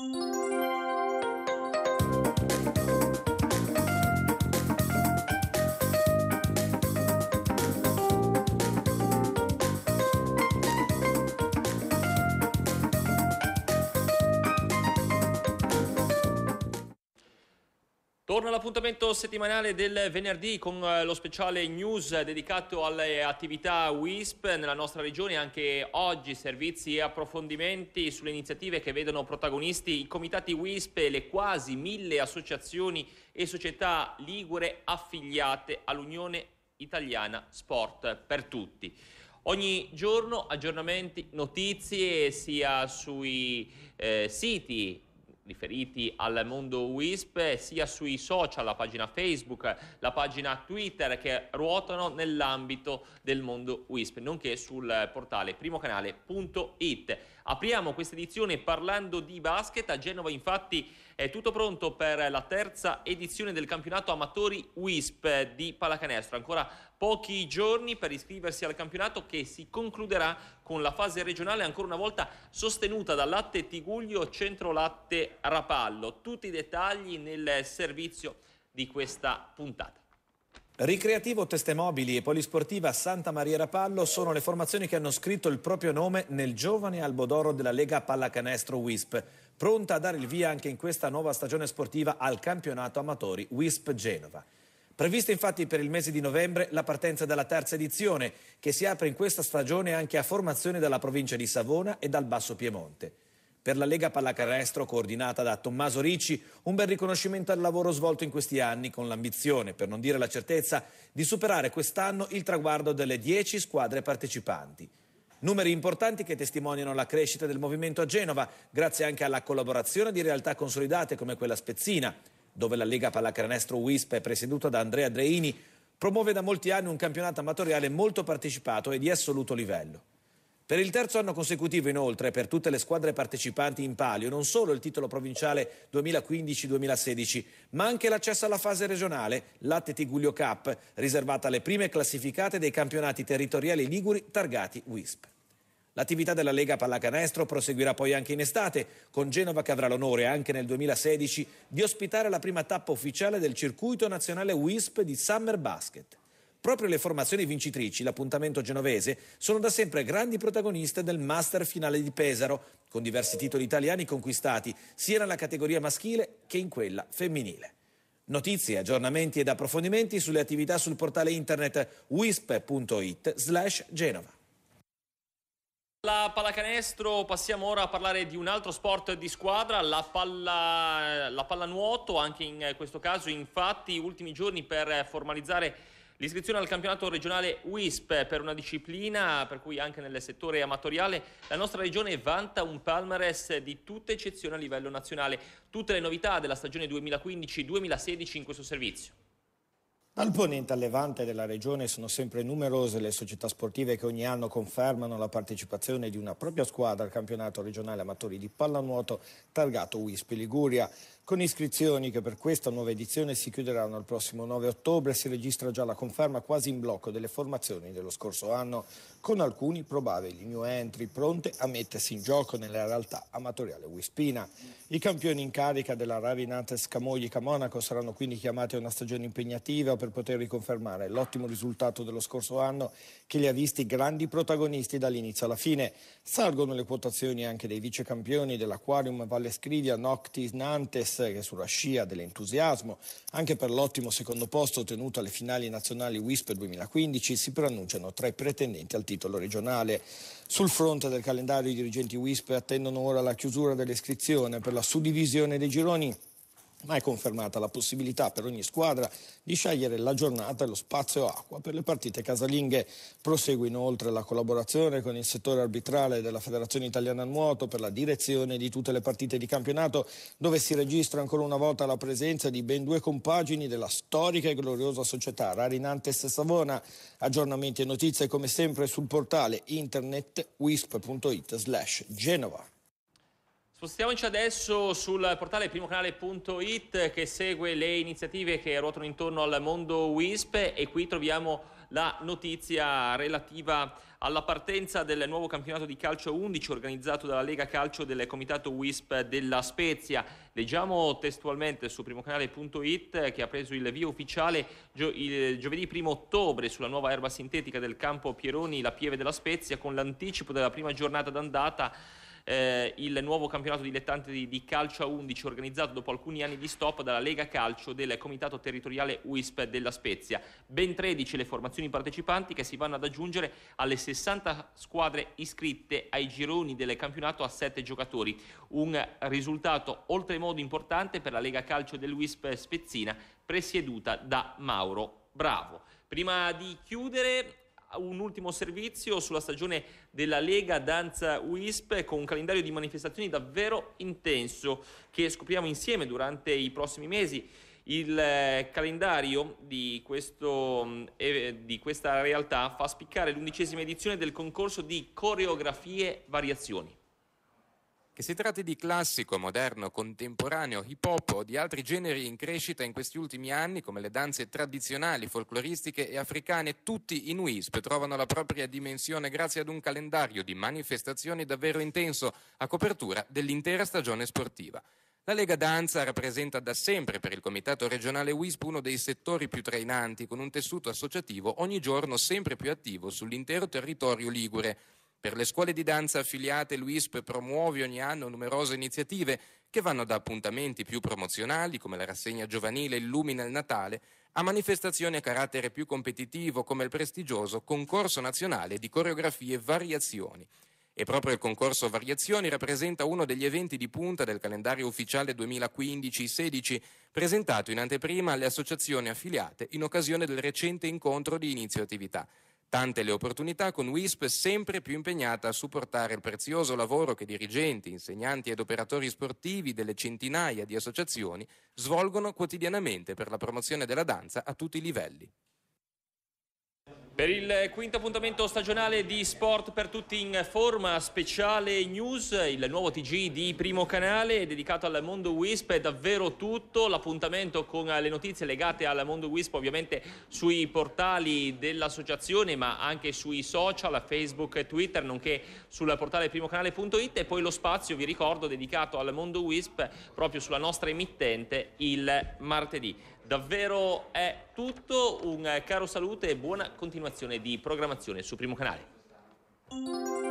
Thank you. Torna all'appuntamento settimanale del venerdì con eh, lo speciale news dedicato alle attività WISP nella nostra regione. Anche oggi servizi e approfondimenti sulle iniziative che vedono protagonisti i comitati WISP e le quasi mille associazioni e società ligure affiliate all'Unione Italiana Sport per Tutti. Ogni giorno aggiornamenti, notizie sia sui eh, siti riferiti al mondo WISP sia sui social, la pagina Facebook, la pagina Twitter che ruotano nell'ambito del mondo WISP, nonché sul portale primocanale.it. Apriamo questa edizione parlando di basket. A Genova infatti è tutto pronto per la terza edizione del campionato amatori WISP di pallacanestro. Ancora pochi giorni per iscriversi al campionato che si concluderà con la fase regionale ancora una volta sostenuta da Latte Tiguglio Centro Latte Rapallo. Tutti i dettagli nel servizio di questa puntata. Ricreativo Testemobili e Polisportiva Santa Maria Rapallo sono le formazioni che hanno scritto il proprio nome nel giovane albodoro della Lega Pallacanestro WISP, pronta a dare il via anche in questa nuova stagione sportiva al campionato amatori WISP Genova. Prevista infatti per il mese di novembre la partenza della terza edizione, che si apre in questa stagione anche a formazioni dalla provincia di Savona e dal Basso Piemonte. Per la Lega Pallacanestro, coordinata da Tommaso Ricci, un bel riconoscimento al lavoro svolto in questi anni con l'ambizione, per non dire la certezza, di superare quest'anno il traguardo delle 10 squadre partecipanti. Numeri importanti che testimoniano la crescita del movimento a Genova, grazie anche alla collaborazione di realtà consolidate come quella Spezzina, dove la Lega Pallacanestro WISP è presieduta da Andrea Dreini, promuove da molti anni un campionato amatoriale molto partecipato e di assoluto livello. Per il terzo anno consecutivo inoltre, per tutte le squadre partecipanti in palio, non solo il titolo provinciale 2015-2016, ma anche l'accesso alla fase regionale, la Tiguglio Cup, riservata alle prime classificate dei campionati territoriali liguri targati WISP. L'attività della Lega Pallacanestro proseguirà poi anche in estate, con Genova che avrà l'onore anche nel 2016 di ospitare la prima tappa ufficiale del circuito nazionale WISP di Summer Basket. Proprio le formazioni vincitrici, l'appuntamento genovese, sono da sempre grandi protagoniste del Master finale di Pesaro, con diversi titoli italiani conquistati sia nella categoria maschile che in quella femminile. Notizie, aggiornamenti ed approfondimenti sulle attività sul portale internet wisp.it slash Genova. La pallacanestro, passiamo ora a parlare di un altro sport di squadra, la, palla, la pallanuoto, anche in questo caso infatti ultimi giorni per formalizzare L'iscrizione al campionato regionale WISP per una disciplina per cui anche nel settore amatoriale la nostra regione vanta un palmarès di tutte eccezioni a livello nazionale. Tutte le novità della stagione 2015-2016 in questo servizio. Dal ponente al levante della regione sono sempre numerose le società sportive che ogni anno confermano la partecipazione di una propria squadra al campionato regionale amatori di pallanuoto targato Wisp Liguria con iscrizioni che per questa nuova edizione si chiuderanno il prossimo 9 ottobre, si registra già la conferma quasi in blocco delle formazioni dello scorso anno, con alcuni probabili new entry pronte a mettersi in gioco nella realtà amatoriale Wispina. I campioni in carica della Ravinantes Camoglica Monaco saranno quindi chiamati a una stagione impegnativa per poter riconfermare l'ottimo risultato dello scorso anno che li ha visti grandi protagonisti dall'inizio alla fine. Salgono le quotazioni anche dei vicecampioni dell'Aquarium Valle Scrivia, Noctis, Nantes, che sulla scia dell'entusiasmo, anche per l'ottimo secondo posto ottenuto alle finali nazionali WISP 2015, si preannunciano tra i pretendenti al titolo regionale. Sul fronte del calendario i dirigenti WISP attendono ora la chiusura dell'iscrizione per la suddivisione dei gironi ma è confermata la possibilità per ogni squadra di scegliere la giornata e lo spazio acqua per le partite casalinghe. Prosegue inoltre la collaborazione con il settore arbitrale della Federazione Italiana Nuoto per la direzione di tutte le partite di campionato, dove si registra ancora una volta la presenza di ben due compagini della storica e gloriosa società Rarinantes Savona. Aggiornamenti e notizie come sempre sul portale internet wisp.it slash Genova. Spostiamoci adesso sul portale primocanale.it che segue le iniziative che ruotano intorno al mondo WISP e qui troviamo la notizia relativa alla partenza del nuovo campionato di calcio 11 organizzato dalla Lega Calcio del Comitato WISP della Spezia. Leggiamo testualmente su primocanale.it che ha preso il via ufficiale gio- il giovedì 1 ottobre sulla nuova erba sintetica del campo Pieroni, la Pieve della Spezia, con l'anticipo della prima giornata d'andata eh, il nuovo campionato dilettante di, di calcio a 11 organizzato dopo alcuni anni di stop dalla Lega Calcio del Comitato Territoriale Wisp della Spezia. Ben 13 le formazioni partecipanti che si vanno ad aggiungere alle 60 squadre iscritte ai gironi del campionato a 7 giocatori. Un risultato oltremodo importante per la Lega Calcio del Wisp Spezzina presieduta da Mauro Bravo. Prima di chiudere un ultimo servizio sulla stagione della Lega Danza WISP con un calendario di manifestazioni davvero intenso che scopriamo insieme durante i prossimi mesi. Il eh, calendario di, questo, mm, di questa realtà fa spiccare l'undicesima edizione del concorso di coreografie variazioni. Che si tratti di classico, moderno, contemporaneo, hip hop o di altri generi in crescita in questi ultimi anni, come le danze tradizionali, folcloristiche e africane, tutti in WISP trovano la propria dimensione grazie ad un calendario di manifestazioni davvero intenso a copertura dell'intera stagione sportiva. La Lega Danza rappresenta da sempre per il Comitato regionale WISP uno dei settori più trainanti, con un tessuto associativo ogni giorno sempre più attivo sull'intero territorio ligure per le scuole di danza affiliate l'UISP promuove ogni anno numerose iniziative che vanno da appuntamenti più promozionali, come la rassegna giovanile Illumina il Natale, a manifestazioni a carattere più competitivo, come il prestigioso Concorso Nazionale di Coreografie Variazioni. E proprio il concorso Variazioni rappresenta uno degli eventi di punta del calendario ufficiale 2015-16, presentato in anteprima alle associazioni affiliate in occasione del recente incontro di inizio attività. Tante le opportunità con WISP sempre più impegnata a supportare il prezioso lavoro che dirigenti, insegnanti ed operatori sportivi delle centinaia di associazioni svolgono quotidianamente per la promozione della danza a tutti i livelli. Per il quinto appuntamento stagionale di Sport per tutti in forma speciale news, il nuovo TG di Primo Canale dedicato al mondo WISP è davvero tutto, l'appuntamento con le notizie legate al mondo WISP ovviamente sui portali dell'associazione ma anche sui social, Facebook e Twitter nonché sul portale primocanale.it e poi lo spazio vi ricordo dedicato al mondo WISP proprio sulla nostra emittente il martedì. Davvero è tutto, un eh, caro saluto e buona continuazione di programmazione su Primo Canale.